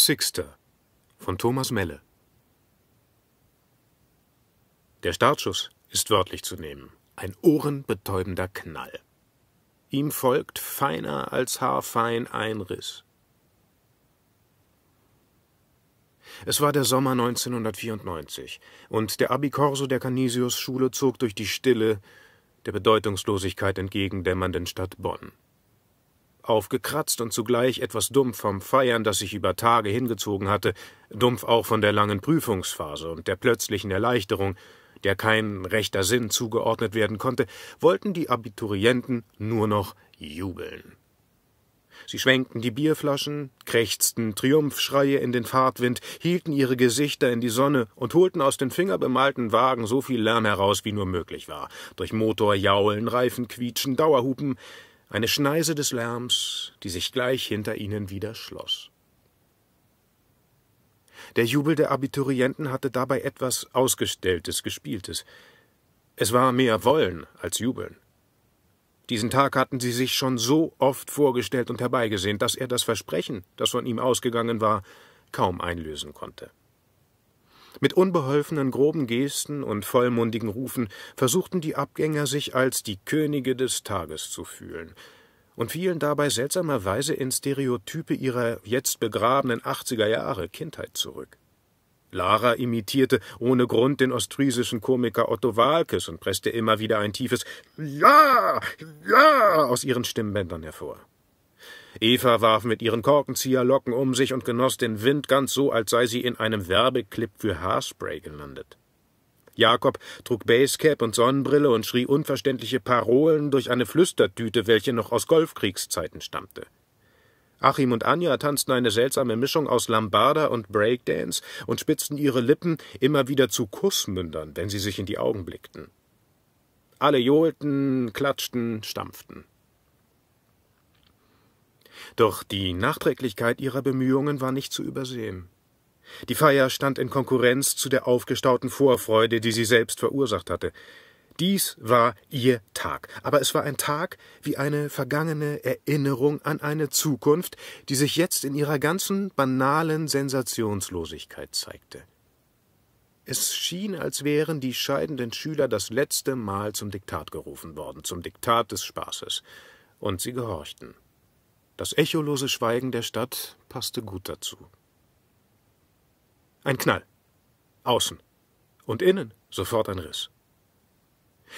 Sixter von Thomas Melle Der Startschuss ist wörtlich zu nehmen, ein ohrenbetäubender Knall. Ihm folgt feiner als haarfein ein Riss. Es war der Sommer 1994 und der Abikorso der Canisius-Schule zog durch die Stille, der Bedeutungslosigkeit entgegendämmernden Stadt Bonn aufgekratzt und zugleich etwas dumpf vom Feiern, das sich über Tage hingezogen hatte, dumpf auch von der langen Prüfungsphase und der plötzlichen Erleichterung, der kein rechter Sinn zugeordnet werden konnte, wollten die Abiturienten nur noch jubeln. Sie schwenkten die Bierflaschen, krächzten Triumphschreie in den Fahrtwind, hielten ihre Gesichter in die Sonne und holten aus den fingerbemalten Wagen so viel Lärm heraus, wie nur möglich war, durch Motorjaulen, Reifenquietschen, Dauerhupen, eine Schneise des Lärms, die sich gleich hinter ihnen wieder schloss. Der Jubel der Abiturienten hatte dabei etwas Ausgestelltes, Gespieltes. Es war mehr Wollen als Jubeln. Diesen Tag hatten sie sich schon so oft vorgestellt und herbeigesehnt, dass er das Versprechen, das von ihm ausgegangen war, kaum einlösen konnte. Mit unbeholfenen, groben Gesten und vollmundigen Rufen versuchten die Abgänger, sich als die Könige des Tages zu fühlen und fielen dabei seltsamerweise in Stereotype ihrer jetzt begrabenen 80er Jahre Kindheit zurück. Lara imitierte ohne Grund den ostfriesischen Komiker Otto Walkes und presste immer wieder ein tiefes Ja, ja aus ihren Stimmbändern hervor. Eva warf mit ihren Korkenzieherlocken um sich und genoss den Wind ganz so, als sei sie in einem Werbeclip für Haarspray gelandet. Jakob trug Basecap und Sonnenbrille und schrie unverständliche Parolen durch eine Flüstertüte, welche noch aus Golfkriegszeiten stammte. Achim und Anja tanzten eine seltsame Mischung aus Lambada und Breakdance und spitzten ihre Lippen immer wieder zu Kussmündern, wenn sie sich in die Augen blickten. Alle johlten, klatschten, stampften. Doch die Nachträglichkeit ihrer Bemühungen war nicht zu übersehen. Die Feier stand in Konkurrenz zu der aufgestauten Vorfreude, die sie selbst verursacht hatte. Dies war ihr Tag, aber es war ein Tag wie eine vergangene Erinnerung an eine Zukunft, die sich jetzt in ihrer ganzen banalen Sensationslosigkeit zeigte. Es schien, als wären die scheidenden Schüler das letzte Mal zum Diktat gerufen worden, zum Diktat des Spaßes, und sie gehorchten. Das echolose Schweigen der Stadt passte gut dazu. Ein Knall. Außen. Und innen sofort ein Riss.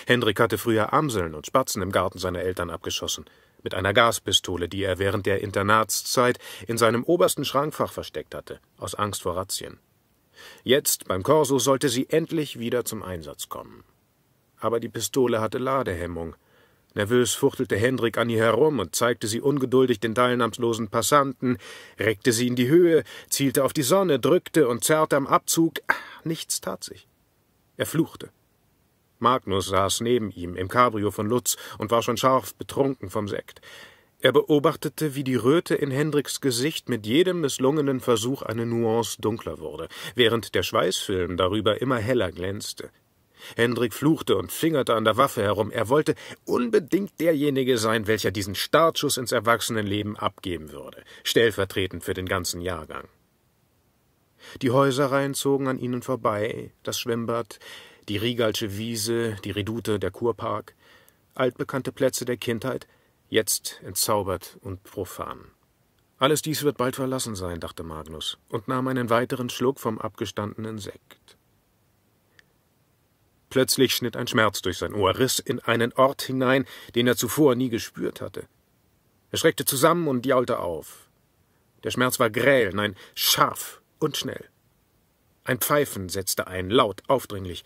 Hendrik hatte früher Amseln und Spatzen im Garten seiner Eltern abgeschossen, mit einer Gaspistole, die er während der Internatszeit in seinem obersten Schrankfach versteckt hatte, aus Angst vor Razzien. Jetzt, beim Korso, sollte sie endlich wieder zum Einsatz kommen. Aber die Pistole hatte Ladehemmung, Nervös fuchtelte Hendrik an ihr herum und zeigte sie ungeduldig den teilnahmslosen Passanten, reckte sie in die Höhe, zielte auf die Sonne, drückte und zerrte am Abzug. Ah, nichts tat sich. Er fluchte. Magnus saß neben ihm im Cabrio von Lutz und war schon scharf betrunken vom Sekt. Er beobachtete, wie die Röte in Hendriks Gesicht mit jedem misslungenen Versuch eine Nuance dunkler wurde, während der Schweißfilm darüber immer heller glänzte. Hendrik fluchte und fingerte an der Waffe herum. Er wollte unbedingt derjenige sein, welcher diesen Startschuss ins Erwachsenenleben abgeben würde, stellvertretend für den ganzen Jahrgang. Die Häuserreihen zogen an ihnen vorbei, das Schwimmbad, die Riegalsche Wiese, die Redoute, der Kurpark, altbekannte Plätze der Kindheit, jetzt entzaubert und profan. Alles dies wird bald verlassen sein, dachte Magnus und nahm einen weiteren Schluck vom abgestandenen Sekt. Plötzlich schnitt ein Schmerz durch sein Ohr, riss in einen Ort hinein, den er zuvor nie gespürt hatte. Er schreckte zusammen und jaulte auf. Der Schmerz war grell, nein, scharf und schnell. Ein Pfeifen setzte ein, laut, aufdringlich.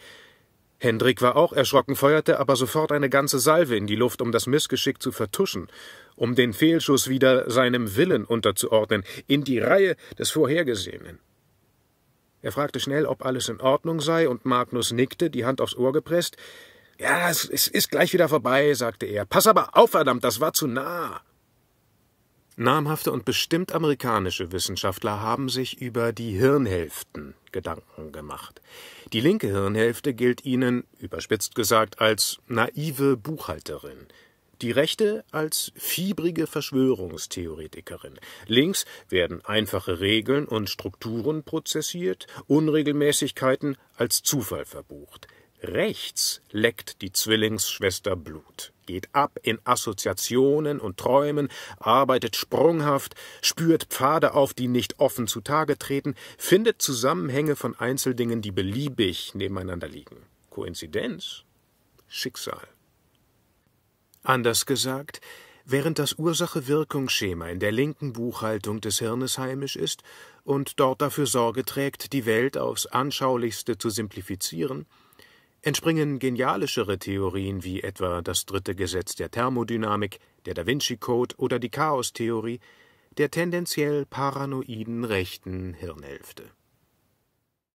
Hendrik war auch erschrocken, feuerte aber sofort eine ganze Salve in die Luft, um das Missgeschick zu vertuschen, um den Fehlschuss wieder seinem Willen unterzuordnen, in die Reihe des Vorhergesehenen. Er fragte schnell, ob alles in Ordnung sei, und Magnus nickte, die Hand aufs Ohr gepresst. Ja, es, es ist gleich wieder vorbei, sagte er. Pass aber auf, verdammt, das war zu nah. Namhafte und bestimmt amerikanische Wissenschaftler haben sich über die Hirnhälften Gedanken gemacht. Die linke Hirnhälfte gilt ihnen, überspitzt gesagt, als naive Buchhalterin. Die Rechte als fiebrige Verschwörungstheoretikerin. Links werden einfache Regeln und Strukturen prozessiert, Unregelmäßigkeiten als Zufall verbucht. Rechts leckt die Zwillingsschwester Blut, geht ab in Assoziationen und Träumen, arbeitet sprunghaft, spürt Pfade auf, die nicht offen zutage treten, findet Zusammenhänge von Einzeldingen, die beliebig nebeneinander liegen. Koinzidenz? Schicksal. Anders gesagt, während das Ursache-Wirkungsschema in der linken Buchhaltung des Hirnes heimisch ist und dort dafür Sorge trägt, die Welt aufs Anschaulichste zu simplifizieren, entspringen genialischere Theorien wie etwa das dritte Gesetz der Thermodynamik, der Da Vinci Code oder die Chaostheorie der tendenziell paranoiden rechten Hirnhälfte.